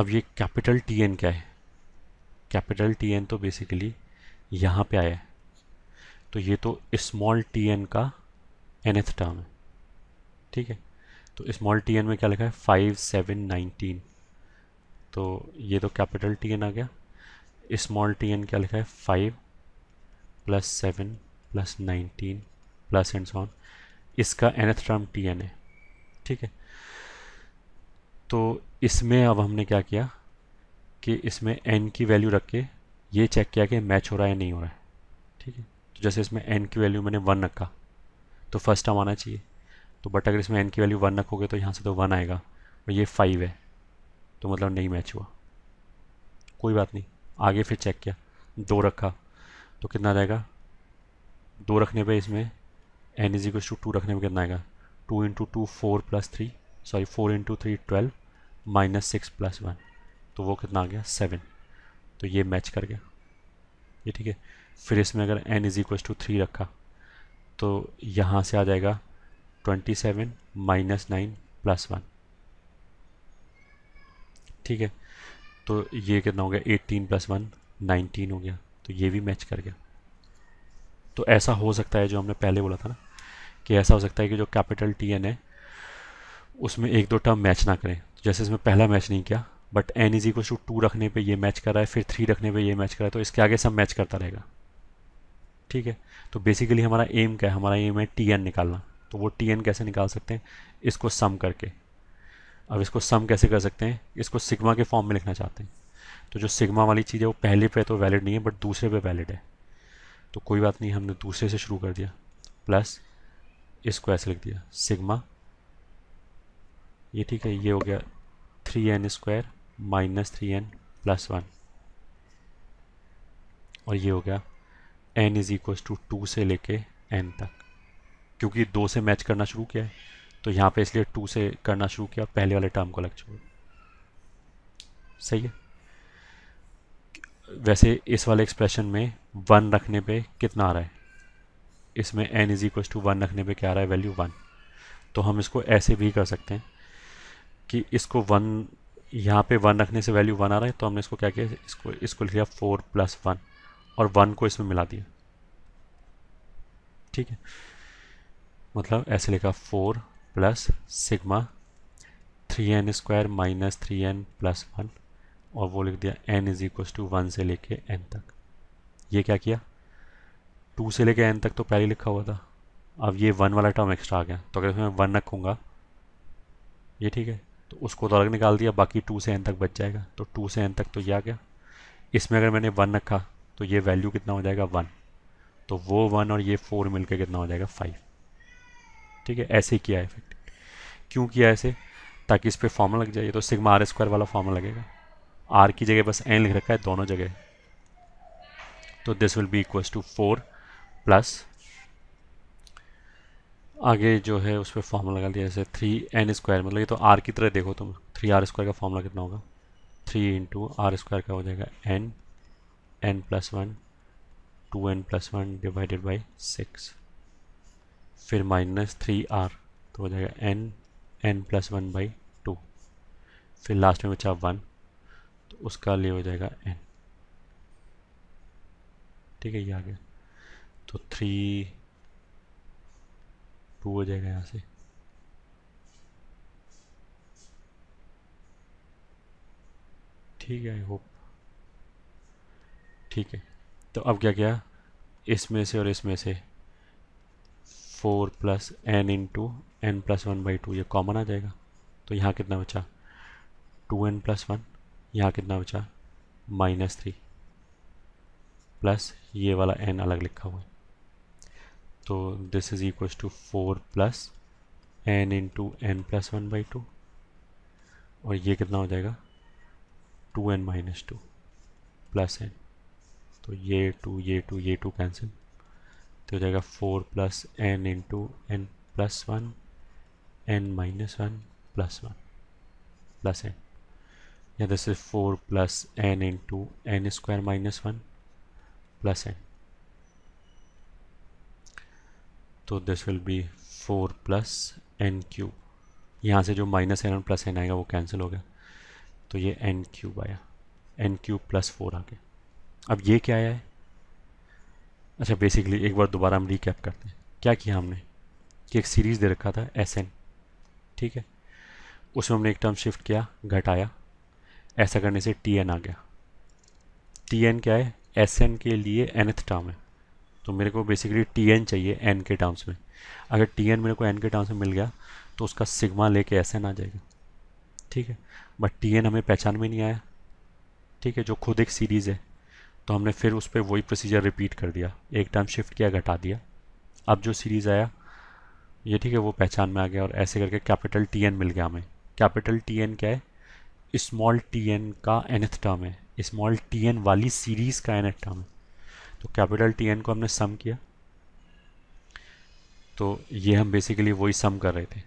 अब ये capital T N क्या है कैपिटल टी एन तो बेसिकली यहाँ पे आया है तो ये तो स्मॉल टी एन का एनथ टर्म है ठीक है तो स्मॉल टी एन में क्या लिखा है फाइव सेवन नाइनटीन तो ये तो कैपिटल टी एन आ गया स्मॉल टी एन क्या लिखा है five plus seven plus nineteen plus and so on इसका एनथ टर्म टी एन है ठीक है तो इसमें अब हमने क्या किया कि इसमें एन की वैल्यू रख के ये चेक किया कि मैच हो रहा है नहीं हो रहा है ठीक है तो जैसे इसमें एन की वैल्यू मैंने वन रखा तो फर्स्ट टर्म आना चाहिए तो बट अगर इसमें एन की वैल्यू वन रखोगे तो यहाँ से तो वन आएगा और ये फाइव है तो मतलब नहीं मैच हुआ कोई बात नहीं आगे फिर चेक किया दो रखा तो कितना जाएगा दो रखने पर इसमें N is equal to two रखने में कितना आएगा two into two four plus three sorry four into three twelve minus six plus one तो वो कितना आ गया सेवन तो ये मैच कर गया ये ठीक है फिर इसमें अगर N is equal to three रखा तो यहाँ से आ जाएगा twenty seven minus nine plus one ठीक है तो ये कितना हो गया एटीन प्लस वन नाइनटीन हो गया तो ये भी मैच कर गया तो ऐसा हो सकता है जो हमने पहले बोला था ना कि ऐसा हो सकता है कि जो कैपिटल टी एन है उसमें एक दो टर्म मैच ना करें जैसे इसमें पहला मैच नहीं किया but N is equal to two रखने पे ये मैच कर रहा है फिर थ्री रखने पे ये मैच कर रहा है तो इसके आगे सब मैच करता रहेगा ठीक है तो बेसिकली हमारा एम क्या है हमारा एम है टी एन निकालना तो वो टी एन कैसे निकाल सकते हैं इसको सम करके अब इसको सम कैसे कर सकते हैं इसको सिग्मा के फॉर्म में लिखना चाहते हैं तो जो सिग्मा वाली चीज़ है वो पहले पे तो वैलिड नहीं है बट दूसरे पे वैलिड है तो कोई बात नहीं हमने दूसरे से शुरू कर दिया प्लस इसको ऐसे लिख दिया सिग्मा ये ठीक है ये हो गया three N square minus three N plus one और ये हो गया N is equal to two से लेके एन तक क्योंकि दो से मैच करना शुरू किया है तो यहाँ पे इसलिए टू से करना शुरू किया पहले वाले टर्म को अलग छोड़ सही है वैसे इस वाले एक्सप्रेशन में वन रखने पे कितना आ रहा है इसमें N is equals to one रखने पे क्या आ रहा है वैल्यू वन तो हम इसको ऐसे भी कर सकते हैं कि इसको वन यहाँ पे वन रखने से वैल्यू वन आ रहा है तो हमने इसको क्या किया इसको इसको लिया फोर प्लस वन और वन को इसमें मिला दिया ठीक है मतलब ऐसे लिखा four plus sigma three N square minus three N plus one और वो लिख दिया N is equal to one से लेके एन तक ये क्या किया टू से लेके एन तक तो पहले लिखा हुआ था अब ये वन वाला टर्म एक्स्ट्रा आ गया तो अगर मैं वन रखूँगा ये ठीक है तो उसको तो अलग निकाल दिया बाकी टू से एन तक बच जाएगा तो टू से एन तक तो ये आ गया इसमें अगर मैंने वन रखा तो ये वैल्यू कितना हो जाएगा वन तो वो वन और ये फोर मिलकर कितना हो जाएगा फाइव ठीक है ऐसे ही किया है इफेक्ट क्यों किया ऐसे ताकि इस पर फॉर्मल लग जाए तो सिग्मा आर स्क्वायर वाला फॉर्मल लगेगा आर की जगह बस एन लिख रखा है दोनों जगह तो this will be equals to four plus आगे जो है उस पर फॉर्मूला लगा दिया जैसे थ्री एन स्क्वायर मतलब ये तो आर की तरह देखो तुम थ्री आर स्क्वायर का फॉर्मूला कितना होगा थ्री इंटू आर स्क्वायर का हो जाएगा N N plus one two N plus one divided by six फिर माइनस थ्री आर तो हो जाएगा N N plus one by two फिर लास्ट में बचा वन तो उसका लिए हो जाएगा एन ठीक है ये आ गया तो थ्री टू हो जाएगा यहाँ से ठीक है आई होप ठीक है तो अब क्या क्या इसमें से और इसमें से four plus N into N plus one by two ये कॉमन आ जाएगा तो यहाँ कितना बचा टू एन प्लस वन यहाँ कितना बचा माइनस थ्री प्लस ये वाला एन अलग लिखा हुआ है तो this is equal to four plus N two N plus one by two और ये कितना हो जाएगा two N minus two plus N तो ये टू ये टू ये टू कैंसिल तो हो जाएगा four plus N into N plus one N minus one plus one plus N या this is four plus N into N square minus one plus N तो this will be four plus N cube यहाँ से जो minus N और plus N आएगा वो cancel हो गया तो ये एन क्यूब आया एन क्यूब प्लस फोर आ गया अब ये क्या आया है अच्छा बेसिकली एक बार दोबारा हम रिकैप करते हैं क्या किया हमने कि एक सीरीज़ दे रखा था एस एन ठीक है उसमें हमने एक टर्म शिफ्ट किया घटाया ऐसा करने से टी एन आ गया टी एन क्या है एस एन के लिए एनथ टर्म है तो मेरे को बेसिकली टी एन चाहिए एन के टर्म्स में अगर टी एन मेरे को एन के टर्म्स में मिल गया तो उसका सिग्मा लेके एस एन आ जाएगा ठीक है बट टी एन हमें पहचान में नहीं आया ठीक है जो खुद एक सीरीज़ है तो हमने फिर उस पर वही प्रोसीजर रिपीट कर दिया एक टर्म शिफ्ट किया घटा दिया अब जो सीरीज़ आया ये ठीक है वो पहचान में आ गया और ऐसे करके कैपिटल टी एन मिल गया हमें कैपिटल टी एन क्या है स्मॉल टी एन का एनथ टर्म है स्मॉल टी एन वाली सीरीज़ का एनथ टर्म है तो कैपिटल टी एन को हमने सम किया तो ये हम बेसिकली वही सम कर रहे थे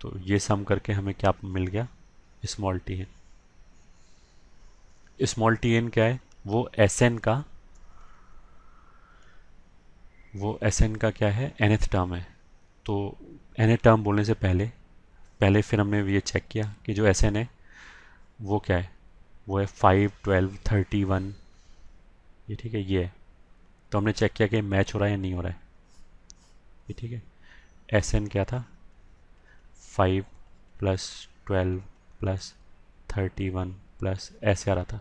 तो ये सम करके हमें क्या मिल गया small T N small T N क्या है वो एस एन का वो एस एन का क्या है एनथ टर्म है तो एन टर्म बोलने से पहले पहले फिर हमने ये चेक किया कि जो एस एन है वो क्या है वो है फाइव ट्वेल्व थर्टी वन ये ठीक है ये है तो हमने चेक किया कि मैच हो रहा है या नहीं हो रहा है ये ठीक है एस एन क्या था five plus twelve plus thirty one plus ऐसे आ रहा था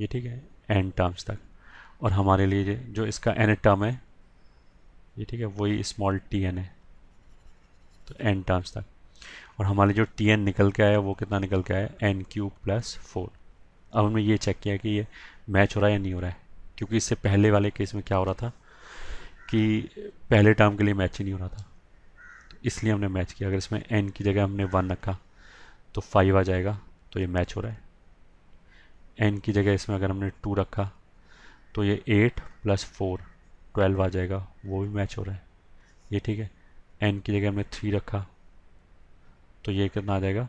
ये ठीक है एन टर्म्स तो तक और हमारे लिए जो इसका एन टर्म है ये ठीक है वही स्मॉल टी एन है तो एन टर्म्स तक और हमारे जो टी एन निकल के आया वो कितना निकल के आया एन क्यू प्लस फोर अब हमने ये चेक किया कि ये मैच हो रहा है या नहीं हो रहा है क्योंकि इससे पहले वाले केस में क्या हो रहा था कि पहले टर्म के लिए मैच ही नहीं हो रहा था तो इसलिए हमने मैच किया अगर इसमें एन की जगह हमने वन रखा तो फाइव आ जाएगा तो ये मैच हो रहा है एन की जगह इसमें अगर हमने टू रखा तो ये एट प्लस फोर ट्वेल्व आ जाएगा वो भी मैच हो रहा है ये ठीक है एन की जगह हमने थ्री रखा तो ये कितना आ जाएगा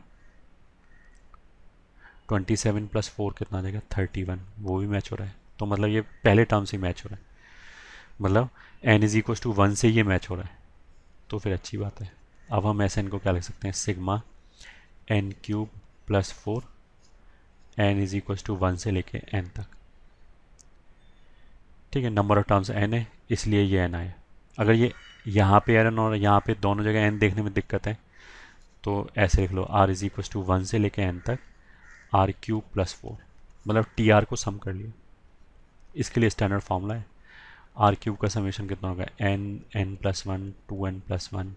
ट्वेंटी सेवन प्लस फोर कितना आ जाएगा थर्टी वन वो भी मैच हो रहा है तो मतलब ये पहले टर्म से मैच हो रहा है मतलब N is equals to one से ये मैच हो रहा है तो फिर अच्छी बात है अब हम ऐसे इनको क्या लिख सकते हैं sigma N cube plus four N is equals to one से लेके एन तक ठीक है नंबर ऑफ टर्म्स एन है इसलिए ये एन आया अगर ये यहाँ पे एन और यहाँ पे दोनों जगह एन देखने में दिक्कत है तो ऐसे लिख लो R is equals to one से लेके एन तक आर क्यूब प्लस फोर मतलब टी आर को सम कर लिया इसके लिए स्टैंडर्ड फार्मूला है आर क्यूब का समेशन कितना होगा N N plus one two N plus one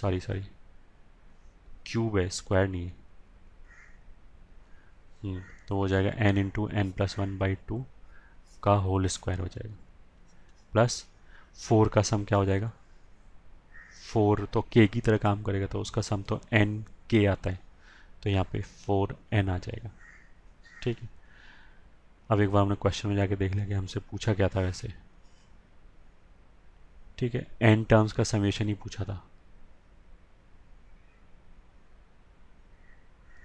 sorry sorry cube है स्क्वायर नहीं है hmm, तो हो जाएगा N into N plus one by two का होल स्क्वायर हो जाएगा प्लस फोर का सम क्या हो जाएगा फोर तो के की तरह काम करेगा तो उसका सम तो एन के आता है तो यहाँ पे फोर एन आ जाएगा ठीक है अब एक बार हमने क्वेश्चन में जाके देख लिया कि हमसे पूछा क्या था वैसे ठीक है एन टर्म्स का समेशन ही पूछा था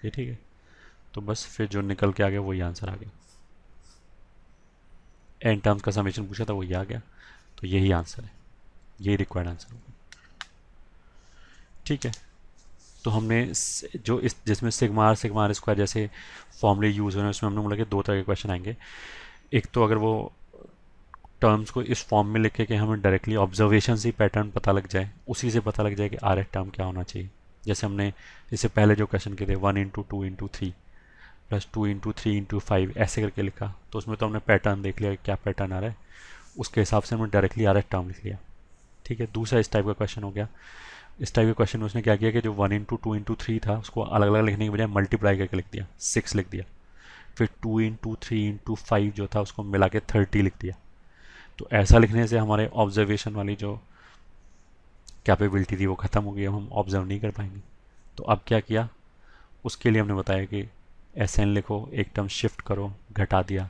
ये ठीक है तो बस फिर जो निकल के आ गया वही आंसर आ गया एन टर्म्स का समेशन पूछा था वही आ गया तो यही आंसर है यही रिक्वायर्ड आंसर होगा ठीक है तो हमने जो इस जिसमें सिगमार सिगमार स्क्वायर जैसे फॉर्मली यूज़ हो रहे हैं उसमें हमने बोला कि दो तरह के क्वेश्चन आएंगे एक तो अगर वो टर्म्स को इस फॉर्म में लिखे कि हमें डायरेक्टली ऑब्जर्वेशन से पैटर्न पता लग जाए उसी से पता लग जाए कि आर एफ टर्म क्या होना चाहिए जैसे हमने इससे पहले जो क्वेश्चन किए थे one into two into three plus two into three into five ऐसे करके लिखा तो उसमें तो हमने पैटर्न देख लिया क्या पैटर्न आ रहा है उसके हिसाब से हमने डायरेक्टली आर एफ टर्म लिख लिया ठीक है दूसरा इस टाइप का क्वेश्चन हो गया इस टाइप के क्वेश्चन में उसने क्या किया कि जो one into two into three था उसको अलग अलग लिखने के बजाय मल्टीप्लाई करके लिख दिया सिक्स लिख दिया फिर two into three into five जो था उसको मिला के थर्टी लिख दिया तो ऐसा लिखने से हमारे ऑब्जर्वेशन वाली जो कैपेबिलिटी थी वो ख़त्म हो गई अब हम ऑब्जर्व नहीं कर पाएंगे तो अब क्या किया उसके लिए हमने बताया कि एस एन लिखो एक टर्म शिफ्ट करो घटा दिया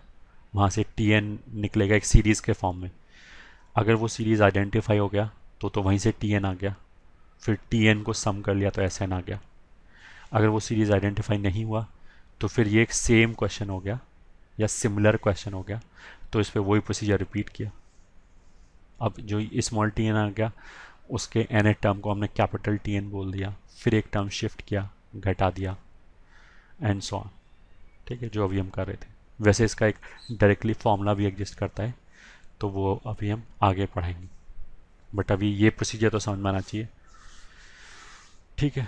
वहाँ से टी एन निकलेगा एक सीरीज़ के फॉर्म में अगर वो सीरीज़ आइडेंटिफाई हो गया तो तो वहीं से टी एन आ गया फिर टी एन को सम कर लिया तो एस एन आ गया अगर वो सीरीज़ आइडेंटिफाई नहीं हुआ तो फिर ये एक सेम क्वेश्चन हो गया या सिमिलर क्वेश्चन हो गया तो इस पर वही प्रोसीजर रिपीट किया अब जो स्मॉल टी एन आ गया उसके एन ए टर्म को हमने कैपिटल टी एन बोल दिया फिर एक टर्म शिफ्ट किया घटा दिया एंड सो ऑन ठीक है जो अभी हम कर रहे थे वैसे इसका एक डायरेक्टली फॉर्मूला भी एग्जिस्ट करता है तो वो अभी हम आगे पढ़ेंगे बट अभी ये प्रोसीजर तो समझ में आना चाहिए ठीक है